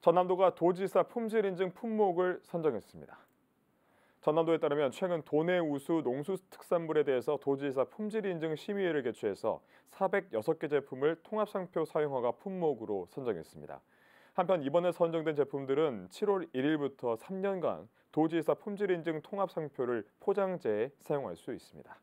전남도가 도지사 품질인증 품목을 선정했습니다. 전남도에 따르면 최근 도내 우수 농수특산물에 대해서 도지사 품질인증 심의회를 개최해서 406개 제품을 통합상표 사용허가 품목으로 선정했습니다. 한편 이번에 선정된 제품들은 7월 1일부터 3년간 도지사 품질인증 통합상표를 포장재에 사용할 수 있습니다.